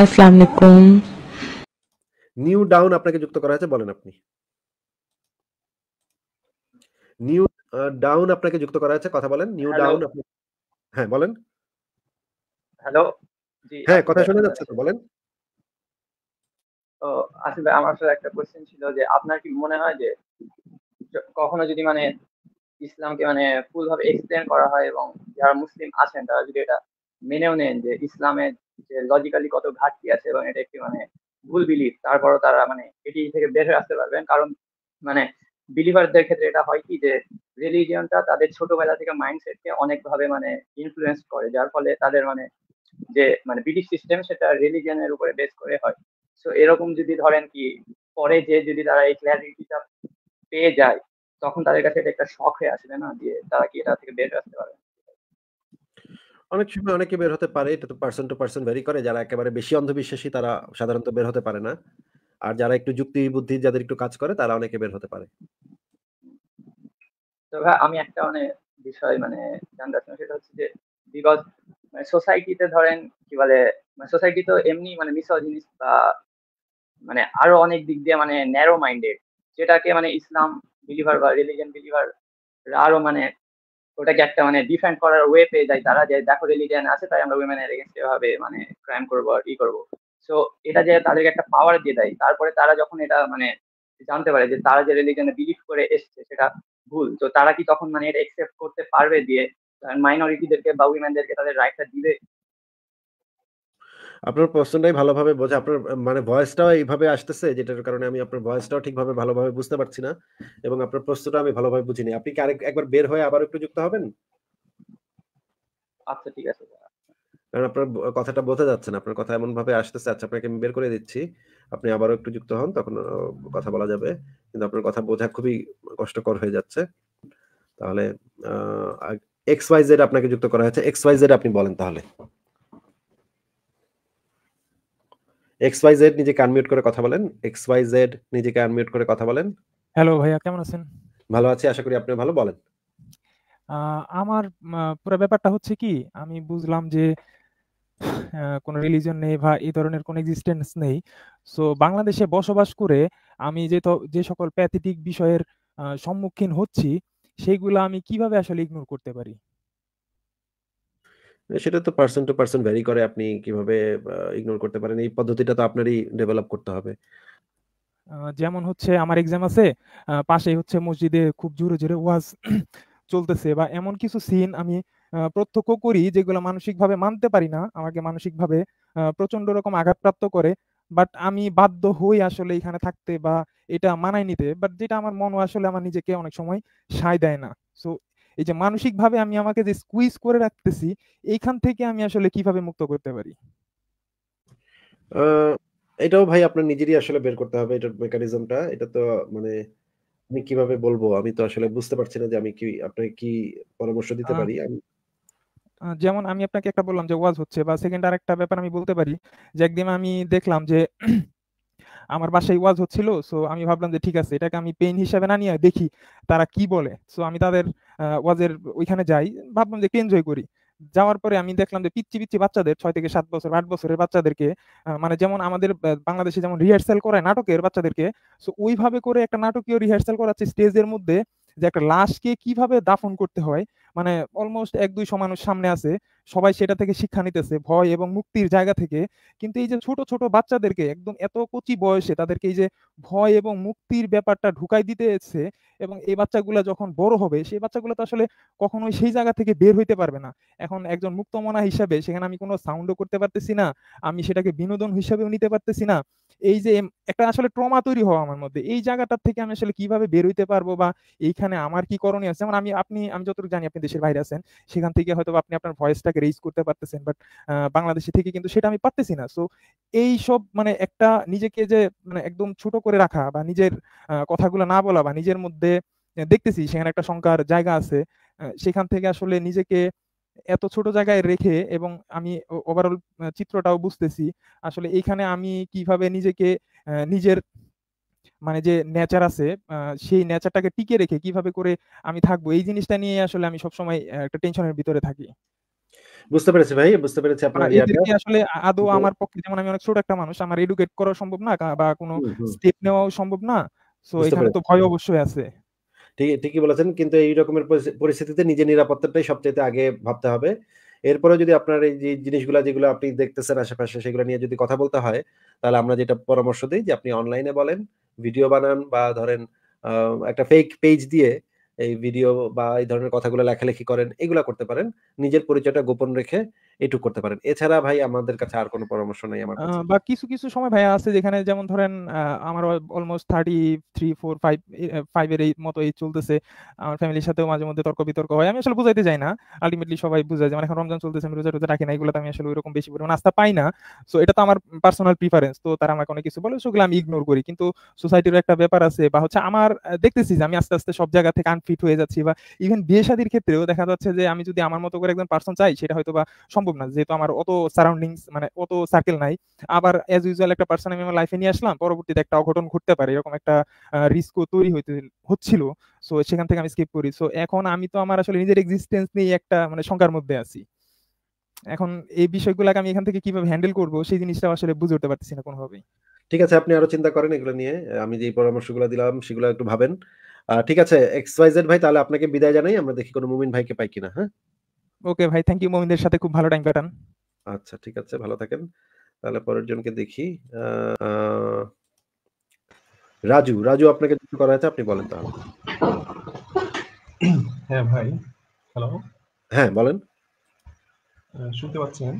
আসসালামু আলাইকুম new down আপনাকে যুক্ত করা হয়েছে বলেন আপনি নিউ ডাউন আপনাকে যুক্ত করা হয়েছে কথা বলেন নিউ ডাউন হ্যাঁ বলেন হ্যালো হ্যাঁ কথা শোনা যাচ্ছে তো বলেন তো আসিফ আচ্ছা ভাই আমার সাথে একটা কোশ্চেন ছিল যে আপনার কি মনে হয় যে কখনো যদি মানে ইসলামকে মানে ফুল ভাবে এক্সপ্লেন করা হয় এবং যারা মুসলিম আছেন তারা যদি এটা মেনেও নেন যে ইসলামের যে লজিক্যালি কত ঘাটতি আছে এবং এটা একটি মানে ভুল বিলিফ তারপরও তারা মানে এটি থেকে বের হয়ে আসতে পারবেন কারণ মানে বিলিভারদের ক্ষেত্রে এটা হয় কি যে রিলিজিয়নটা তাদের ছোটবেলা থেকে মাইন্ডসেটকে অনেকভাবে মানে ইনফ্লুয়েন্স করে যার ফলে তাদের মানে যে মানে ব্রিটিশ সিস্টেম সেটা রিলিজিয়নের উপরে বেস করে হয় সো এরকম যদি ধরেন কি পরে যে যদি তারা এই ক্ল্যারিটিটা পেয়ে যায় তখন তাদের কাছে এটা একটা শখ হয়ে আসবে না দিয়ে তারা কি এটা থেকে বের আসতে পারে অনেক সময় অনেকে বের হতে পারে এটা তো পার্সন টু পার্সন ভ্যারি করে যারা একেবারে বেশি অন্ধবিশ্বাসী তারা সাধারণত বের হতে পারে না আর যারা একটু যুক্তি বুদ্ধি যাদের একটু কাজ করে তারা অনেকে বের হতে পারে তবে আমি একটা মানে বিষয় মানে জানতে চাই সেটা হচ্ছে যে মানে সোসাইটিতে ধরেন কি বলে সোসাইটি মানে তো এমনি মানে জিনিস বা মানে আরো অনেক দিক দিয়ে মানে ন্যারো মাইন্ডেড যেটাকে মানে ইসলাম বিলিভার বা রিলিজন বিলিভার আরো মানে ওটাকে একটা মানে ডিফেন্ড করার ওয়ে পেয়ে যায় তারা যে দেখো রিলিজিয়ান আছে তাই আমরা উইমেনের এগেন্স্ট এভাবে মানে ক্রাইম করবো আর ই করবো সো এটা যে তাদেরকে একটা পাওয়ার দিয়ে দেয় তারপরে তারা যখন এটা মানে জানতে পারে যে তারা যে রিলিজিয়ানে বিলিভ করে এসছে সেটা ভুল তো তারা কি তখন মানে এটা একসেপ্ট করতে পারবে দিয়ে মাইনরিটিদেরকে বা উইমেনদেরকে তাদের রাইটটা দিবে আপনার প্রশ্নটাই ভালোভাবে বোঝা আপনার মানে ভয়েসটাও এইভাবে আসতেছে যেটার কারণে আমি আপনার ভয়েসটাও ঠিকভাবে ভালোভাবে বুঝতে পারছি না এবং আপনার প্রশ্নটা আমি ভালোভাবে বুঝিনি আপনি কি আরেক একবার বের হয়ে আবার একটু যুক্ত হবেন আচ্ছা ঠিক আছে কারণ আপনার কথাটা বোঝা যাচ্ছে না আপনার কথা এমন ভাবে আসতেছে আচ্ছা আপনাকে আমি বের করে দিচ্ছি আপনি আবারও একটু যুক্ত হন তখন কথা বলা যাবে কিন্তু আপনার কথা বোঝা খুবই কষ্টকর হয়ে যাচ্ছে তাহলে এক্স ওয়াই জেড আপনাকে যুক্ত করা হয়েছে এক্স ওয়াই জেড আপনি বলেন তাহলে এক্স ওয়াই জেড নিজেকে আনমিউট করে কথা বলেন এক্স ওয়াই জেড নিজেকে আনমিউট করে কথা বলেন হ্যালো ভাইয়া কেমন আছেন ভালো আছি আশা করি আপনি ভালো বলেন আমার পুরো ব্যাপারটা হচ্ছে কি আমি বুঝলাম যে কোনো রিলিজন নেই বা এই ধরনের কোনো এক্সিস্টেন্স নেই সো বাংলাদেশে বসবাস করে আমি যে যে সকল প্যাথেটিক বিষয়ের সম্মুখীন হচ্ছি সেইগুলো আমি কিভাবে আসলে ইগনোর করতে পারি সেটা তো পার্সন টু পার্সন ভ্যারি করে আপনি কিভাবে ইগনোর করতে পারেন এই পদ্ধতিটা তো আপনারই ডেভেলপ করতে হবে যেমন হচ্ছে আমার এক্সাম আছে পাশেই হচ্ছে মসজিদে খুব জোরে জোরে ওয়াজ চলতেছে বা এমন কিছু সিন আমি প্রত্যক্ষ করি যেগুলো মানসিকভাবে মানতে পারি না আমাকে মানসিকভাবে প্রচন্ড রকম আঘাতপ্রাপ্ত করে বাট আমি বাধ্য হই আসলে এখানে থাকতে বা এটা মানায় নিতে বাট যেটা আমার মন আসলে আমার নিজেকে অনেক সময় সায় দেয় না সো এই যে মানসিকভাবে আমি আমাকে যে স্কুইজ করে রাখতেছি এইখান থেকে আমি আসলে কিভাবে মুক্ত করতে পারি এটাও ভাই আপনার নিজেরই আসলে বের করতে হবে এটার মেকানিজমটা এটা তো মানে আমি কিভাবে বলবো আমি তো আসলে বুঝতে পারছি না যে আমি কি আপনাকে কি পরামর্শ দিতে পারি আমি যেমন আমি আপনাকে একটা বললাম যে ওয়াজ হচ্ছে বা সেকেন্ড আরেকটা ব্যাপার আমি বলতে পারি যে একদিন আমি দেখলাম যে আমার বাসায় ওয়াজ হচ্ছিল সো আমি ভাবলাম যে ঠিক আছে এটাকে আমি পেইন হিসাবে না নিয়ে দেখি তারা কি বলে সো আমি তাদের ওয়াজের ওইখানে যাই ভাবলাম যে এনজয় করি যাওয়ার পরে আমি দেখলাম যে পিচ্ছি পিচ্ছি বাচ্চাদের ছয় থেকে সাত বছর আট বছরের বাচ্চাদেরকে মানে যেমন আমাদের বাংলাদেশে যেমন রিহার্সাল করায় নাটকের বাচ্চাদেরকে সো ওইভাবে করে একটা নাটকীয় রিহার্সাল করাচ্ছে স্টেজের মধ্যে যে একটা লাশকে কিভাবে দাফন করতে হয় মানে অলমোস্ট এক দুইশো মানুষ সামনে আছে সবাই সেটা থেকে শিক্ষা নিতেছে ভয় এবং মুক্তির জায়গা থেকে কিন্তু এই যে ছোট ছোট বাচ্চাদেরকে একদম এত কচি বয়সে তাদেরকে এই যে ভয় এবং মুক্তির ব্যাপারটা ঢুকাই দিতেছে এবং এই বাচ্চাগুলা যখন বড় হবে সেই বাচ্চাগুলো তো আসলে কখনোই সেই জায়গা থেকে বের হইতে পারবে না এখন একজন মুক্তমনা হিসাবে সেখানে আমি কোনো সাউন্ডও করতে পারতেছি না আমি সেটাকে বিনোদন হিসাবেও নিতে পারতেছি না এই যে একটা আসলে ট্রমা তৈরি হওয়া আমার মধ্যে এই জায়গাটার থেকে আমি আসলে কিভাবে বেরোইতে পারবো বা এইখানে আমার কি করণীয় আছে যেমন আমি আপনি আমি যতটুকু জানি আপনি দেশের বাইরে আছেন সেখান থেকে হয়তো আপনি আপনার ভয়েসটাকে রেজ করতে পারতেছেন বাট বাংলাদেশে থেকে কিন্তু সেটা আমি পারতেছি না সো এই সব মানে একটা নিজেকে যে মানে একদম ছোট করে রাখা বা নিজের কথাগুলো না বলা বা নিজের মধ্যে দেখতেছি সেখানে একটা শঙ্কার জায়গা আছে সেখান থেকে আসলে নিজেকে এত ছোট জায়গায় রেখে এবং আমি ওভারঅল চিত্রটাও বুঝতেছি আসলে এইখানে আমি কিভাবে নিজেকে নিজের মানে যে নেচার আছে সেই নেচারটাকে টিকে রেখে কিভাবে করে আমি থাকবো এই জিনিসটা নিয়ে আসলে আমি সবসময় একটা টেনশনের ভিতরে থাকি বুঝতে পেরেছি ভাই বুঝতে পেরেছি আপনার আসলে আদৌ আমার পক্ষে যেমন আমি অনেক ছোট একটা মানুষ আমার এডুকেট করা সম্ভব না বা কোনো স্টেপ নেওয়াও সম্ভব না সো এখানে তো ভয় অবশ্যই আছে ঠিক ঠিকই বলেছেন কিন্তু এই রকমের পরিস্থিতিতে নিজের নিরাপত্তাটাই সবচেয়ে আগে ভাবতে হবে এরপরে যদি আপনার এই যে জিনিসগুলো যেগুলো আপনি দেখতেছেন আশেপাশে সেগুলো নিয়ে যদি কথা বলতে হয় তাহলে আমরা যেটা পরামর্শ দিই যে আপনি অনলাইনে বলেন ভিডিও বানান বা ধরেন একটা ফেক পেজ দিয়ে এই ভিডিও বা এই ধরনের কথাগুলো লেখালেখি করেন এগুলা করতে পারেন নিজের পরিচয়টা গোপন রেখে এটুকু করতে পারেন এছাড়া ভাই আমাদের কাছে আর কোনো পরামর্শ নাই আমার বা কিছু কিছু সময় ভাই আছে যেখানে যেমন ধরেন আমার almost thirty three four five five এর মতো এই চলতেছে আমার ফ্যামিলির সাথেও মাঝে মধ্যে তর্ক বিতর্ক হয় আমি আসলে বুঝাইতে যাই না আলটিমেটলি সবাই বুঝাই যেমন এখন রমজান চলতেছে আমি রোজা রোজা রাখি না এগুলো আমি আসলে ওইরকম বেশি পরিমাণ আস্থা পাই না সো এটা তো আমার পার্সোনাল প্রিফারেন্স তো তারা আমাকে অনেক কিছু বলে সেগুলো আমি ইগনোর করি কিন্তু সোসাইটির একটা ব্যাপার আছে বা হচ্ছে আমার দেখতেছি যে আমি আস্তে আস্তে সব জায়গা থেকে আনফিট হয়ে যাচ্ছি বা ইভেন বিয়ে শাদির ক্ষেত্রেও দেখা যাচ্ছে যে আমি যদি আমার মতো করে একজন পার্সন চাই সেটা হয়তো বা সম্ভব না যেহেতু আমার অত সারাউন্ডিংস মানে অত সার্কেল নাই আবার অ্যাজ ইউজুয়াল একটা পার্সন আমি আমার লাইফে নিয়ে আসলাম পরবর্তীতে একটা অঘটন ঘটতে পারে এরকম একটা রিস্কও তৈরি হইতে হচ্ছিল সো সেখান থেকে আমি স্কিপ করি সো এখন আমি তো আমার আসলে নিজের এক্সিস্টেন্স নিয়ে একটা মানে শঙ্কার মধ্যে আছি এখন এই বিষয়গুলোকে আমি এখান থেকে কিভাবে হ্যান্ডেল করব সেই জিনিসটা আসলে বুঝে উঠতে পারতেছি না কোনোভাবেই ঠিক আছে আপনি আরো চিন্তা করেন এগুলো নিয়ে আমি যে পরামর্শগুলো দিলাম সেগুলো একটু ভাবেন ঠিক আছে এক্স ওয়াই জেড ভাই তাহলে আপনাকে বিদায় জানাই আমরা দেখি কোনো মুমিন ভাইকে পাই কিনা হ্যাঁ ওকে ভাই থ্যাংক ইউ মোমিনদের সাথে খুব ভালো টাইম কাটান আচ্ছা ঠিক আছে ভালো থাকেন তাহলে পরের জনকে দেখি রাজু রাজু আপনাকে করা আছে আপনি বলেন তাহলে হ্যাঁ ভাই হ্যালো হ্যাঁ বলেন শুনতে পাচ্ছেন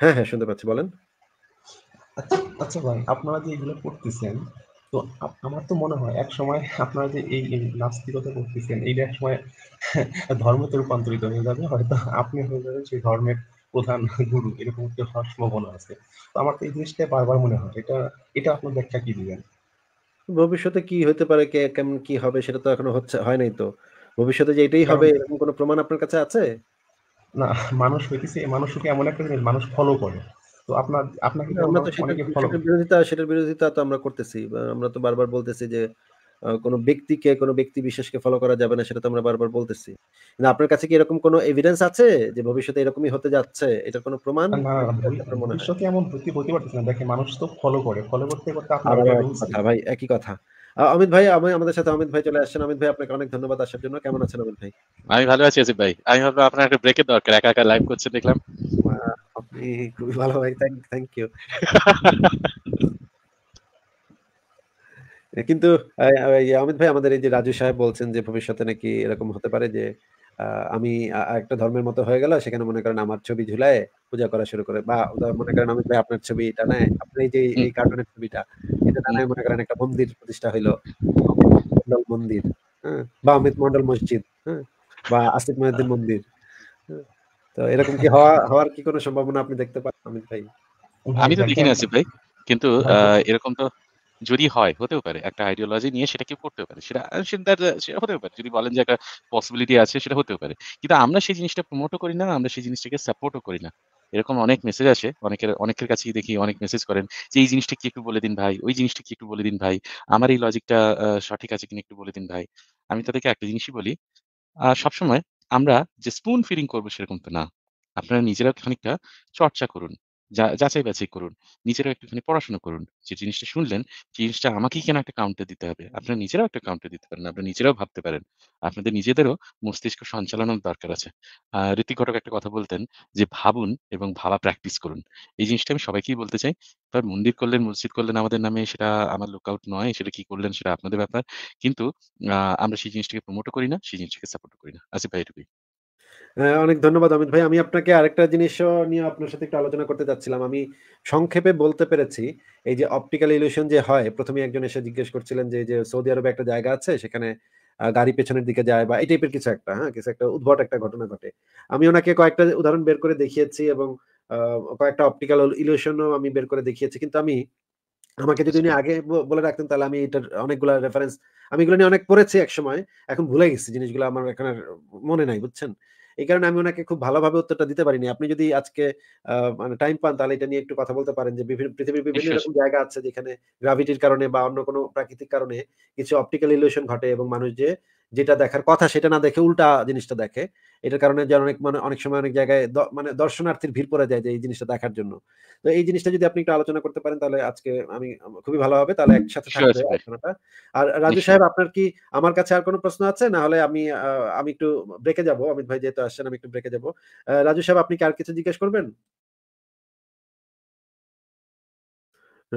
হ্যাঁ হ্যাঁ শুনতে পাচ্ছি বলেন আচ্ছা, আচ্ছা ভাই আপনারা যে এগুলো করতেছেন তো আমার তো মনে হয় এক সময় আপনারা যে এই নাস্তিকতা করতেছেন এইটা এক সময় ধর্মতে রূপান্তরিত হয়ে যাবে হয়তো আপনি হয়ে যাবেন সেই ধর্মের প্রধান গুরু এরকম একটা হওয়ার সম্ভাবনা আছে তো আমার তো এই জিনিসটা বারবার মনে হয় এটা এটা আপনার ব্যাখ্যা কি দিবেন ভবিষ্যতে কি হতে পারে কে কেমন কি হবে সেটা তো এখনো হচ্ছে হয় নাই তো ভবিষ্যতে যে এটাই হবে হ্যাঁ। এরকম কোনো প্রমাণ আপনার কাছে আছে না মানুষ হইতেছে মানুষকে এমন একটা জিনিস মানুষ ফলো করে তো আপনার আপনাকে আমরা তো বিরোধিতা সেটার বিরোধিতা তো আমরা করতেছি আমরা তো বারবার বলতেছি যে কোনো ব্যক্তিকে কোনো ব্যক্তি ফলো করা যাবে না সেটা তো আমরা বারবার বলতেছি না আপনার কাছে কি এরকম কোনো এভিডেন্স আছে যে ভবিষ্যতে এরকমই হতে যাচ্ছে কোনো প্রমাণ ভবিষ্যতে এমন হতে হতে পারতেছে না মানুষ তো ফলো করে ফলো করতে করতে আপনার ভাই একই কথা অমিত ভাই আমি আমাদের সাথে অমিত ভাই চলে আসছেন অমিত ভাই আপনাকে অনেক ধন্যবাদ আসার জন্য কেমন আছেন অমিত ভাই আমি ভালো আছি ভাই আমি ভাবলাম আপনার একটা ব্রেকের দরকার একা একা লাইভ করছে দেখলাম খুবই ভালো ভাই থ্যাংক ইউ কিন্তু অমিত ভাই আমাদের এই যে রাজু সাহেব বলছেন যে ভবিষ্যতে নাকি এরকম হতে পারে যে আমি একটা ধর্মের মতো হয়ে গেল সেখানে মনে করেন আমার ছবি ঝুলায় পূজা করা শুরু করে বা মনে করেন অমিত ভাই আপনার ছবি এটা নেয় আপনি এই যে এই কার্টুনের ছবিটা এটা টানায় মনে করেন একটা মন্দির প্রতিষ্ঠা হইলো মন্দির হ্যাঁ বা অমিত মন্ডল মসজিদ হ্যাঁ বা আসিফ মহিউদ্দিন মন্দির হ্যাঁ। তো এরকম কি হওয়া হওয়ার কি কোনো সম্ভাবনা আপনি দেখতে পান আমি ভাই আমি তো দেখি না ভাই কিন্তু হ্যাঁ, এরকম তো যদি হয় হতেও পারে একটা আইডিওলজি নিয়ে সেটা কেউ করতেও পারে সেটা সেটা হতেও পারে যদি বলেন যে একটা পসিবিলিটি আছে সেটা হতেও পারে কিন্তু আমরা সেই জিনিসটা প্রমোটও করি না আমরা সেই জিনিসটাকে সাপোর্টও করি না এরকম অনেক মেসেজ আছে অনেকের অনেকের কাছেই দেখি অনেক মেসেজ করেন যে এই জিনিসটা কি একটু বলে দিন ভাই ওই জিনিসটা কি একটু বলে দিন ভাই আমার এই লজিকটা সঠিক আছে কিনা একটু বলে দিন ভাই আমি তাদেরকে একটা জিনিসই বলি সবসময় আমরা যে স্পুন ফিডিং করবো সেরকম তো না আপনারা নিজেরা খানিকটা চর্চা করুন যা যাচাই বাছাই করুন। নিজেরা একটুখানি পড়াশোনা করুন। যে জিনিসটা শুনলেন, জিনিসটা আমাকেই কেন একটা কাউন্টার দিতে হবে? আপনারা নিজেরাও একটা কাউন্টার দিতে পারেন। আপনারা নিজেরাও ভাবতে পারেন। আপনাদের নিজেদেরও মস্তিষ্ক সঞ্চালনার দরকার আছে। আহ ঋত্বিক ঘটক একটা কথা বলতেন যে, "ভাবুন এবং ভাবা প্র্যাকটিস করুন।" এই জিনিসটা আমি সবাইকেই বলতে চাই। তার মন্দির করলেন, মসজিদ করলেন আমাদের নামে সেটা আমার লুকআউট নয়। সেটা কি করলেন সেটা আপনাদের ব্যাপার। কিন্তু আমরা সেই জিনিসটাকে প্রমোটও করি না, সেই জিনিসটাকে সাপোর্টও করি না। আসিফ ভাই অনেক ধন্যবাদ অমিত ভাই আমি আপনাকে আরেকটা জিনিস নিয়ে আপনার সাথে একটু আলোচনা করতে চাচ্ছিলাম আমি সংক্ষেপে বলতে পেরেছি এই যে অপটিক্যাল ইলিউশন যে হয় প্রথমে একজন এসে জিজ্ঞেস করছিলেন যে যে সৌদি আরবে একটা জায়গা আছে সেখানে গাড়ি পেছনের দিকে যায় বা এই টাইপের কিছু একটা হ্যাঁ কিছু একটা উদ্ভট একটা ঘটনা ঘটে আমি ওনাকে কয়েকটা উদাহরণ বের করে দেখিয়েছি এবং কয়েকটা অপটিক্যাল ইলিউশনও আমি বের করে দেখিয়েছি কিন্তু আমি আমাকে যদি উনি আগে বলে রাখতেন তাহলে আমি এটার অনেকগুলো রেফারেন্স আমি এগুলো নিয়ে অনেক পড়েছি এক সময় এখন ভুলে গেছি জিনিসগুলো আমার এখন মনে নাই বুঝছেন এই কারণে আমি ওনাকে খুব ভালোভাবে উত্তরটা দিতে পারিনি আপনি যদি আজকে মানে টাইম পান তাহলে এটা নিয়ে একটু কথা বলতে পারেন যে বিভিন্ন পৃথিবীর বিভিন্ন রকম জায়গা আছে যেখানে গ্রাভিটির কারণে বা অন্য কোনো প্রাকৃতিক কারণে কিছু অপটিক্যাল ইলিউশন ঘটে এবং মানুষ যে যেটা দেখার কথা সেটা না দেখে উল্টা জিনিসটা দেখে এটার কারণে যে অনেক মানে অনেক সময় অনেক জায়গায় মানে দর্শনার্থীর ভিড় পড়ে যায় যে এই জিনিসটা দেখার জন্য তো এই জিনিসটা যদি আপনি একটু আলোচনা করতে পারেন তাহলে আজকে আমি খুবই ভালো হবে তাহলে একসাথে আর রাজু সাহেব আপনার কি আমার কাছে আর কোনো প্রশ্ন আছে না হলে আমি আমি একটু ব্রেকে যাব অমিত ভাই যেহেতু আসছেন আমি একটু ব্রেকে যাব রাজু সাহেব আপনি কি আর কিছু জিজ্ঞেস করবেন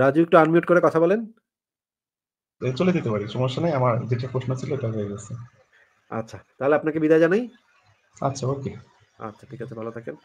রাজু একটু আনমিউট করে কথা বলেন চলে যেতে পারি সমস্যা নেই আমার যেটা প্রশ্ন ছিল এটা হয়ে গেছে আচ্ছা তাহলে আপনাকে বিদায় জানাই আচ্ছা ওকে আচ্ছা ঠিক আছে ভালো থাকেন